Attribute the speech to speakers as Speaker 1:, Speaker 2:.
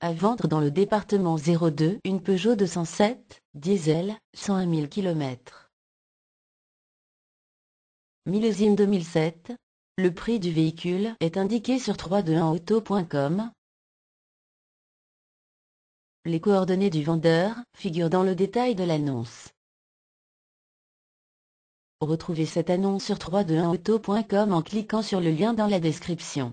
Speaker 1: À vendre dans le département 02 une Peugeot 207, diesel, 101 000 km. Millésime 2007. Le prix du véhicule est indiqué sur 321auto.com. Les coordonnées du vendeur figurent dans le détail de l'annonce. Retrouvez cette annonce sur 321auto.com en cliquant sur le lien dans la description.